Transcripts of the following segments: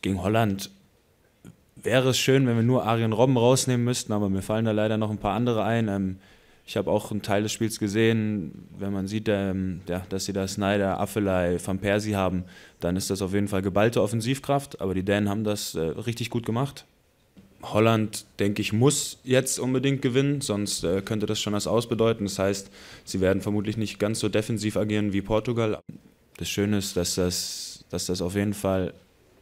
gegen Holland wäre es schön, wenn wir nur Arjen Robben rausnehmen müssten, aber mir fallen da leider noch ein paar andere ein. Ähm, ich habe auch einen Teil des Spiels gesehen, wenn man sieht, ähm, ja, dass sie da Snyder, Affelei, Van Persie haben, dann ist das auf jeden Fall geballte Offensivkraft, aber die Dänen haben das äh, richtig gut gemacht. Holland, denke ich, muss jetzt unbedingt gewinnen, sonst äh, könnte das schon was ausbedeuten. Das heißt, sie werden vermutlich nicht ganz so defensiv agieren wie Portugal. Das Schöne ist, dass das, dass das auf jeden Fall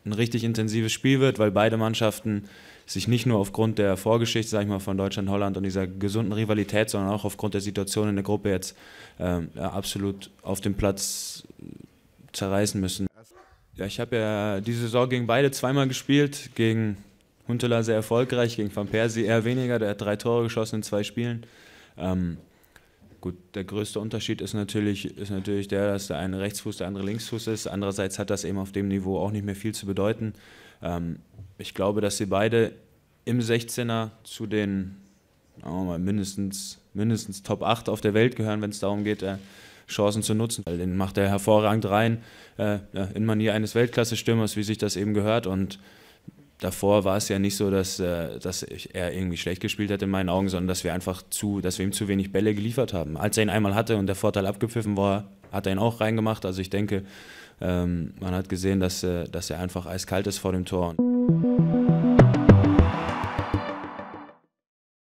ein richtig intensives Spiel wird, weil beide Mannschaften sich nicht nur aufgrund der Vorgeschichte, sag ich mal, von Deutschland, Holland und dieser gesunden Rivalität, sondern auch aufgrund der Situation in der Gruppe jetzt ähm, absolut auf dem Platz zerreißen müssen. Ja, ich habe ja diese Saison gegen beide zweimal gespielt, gegen Huntelaar sehr erfolgreich, gegen Van Persie eher weniger, der hat drei Tore geschossen in zwei Spielen. Ähm, Gut, der größte Unterschied ist natürlich, ist natürlich der, dass der eine Rechtsfuß, der andere Linksfuß ist. Andererseits hat das eben auf dem Niveau auch nicht mehr viel zu bedeuten. Ähm, ich glaube, dass sie beide im 16er zu den mal, mindestens, mindestens Top 8 auf der Welt gehören, wenn es darum geht, äh, Chancen zu nutzen. Weil Den macht er hervorragend rein, äh, in Manier eines Weltklasse-Stürmers, wie sich das eben gehört. Und davor war es ja nicht so, dass, äh, dass er irgendwie schlecht gespielt hat in meinen Augen, sondern dass wir einfach zu, dass wir ihm zu wenig Bälle geliefert haben. Als er ihn einmal hatte und der Vorteil abgepfiffen war, hat er ihn auch reingemacht. Also ich denke, ähm, man hat gesehen, dass, äh, dass er einfach eiskalt ist vor dem Tor.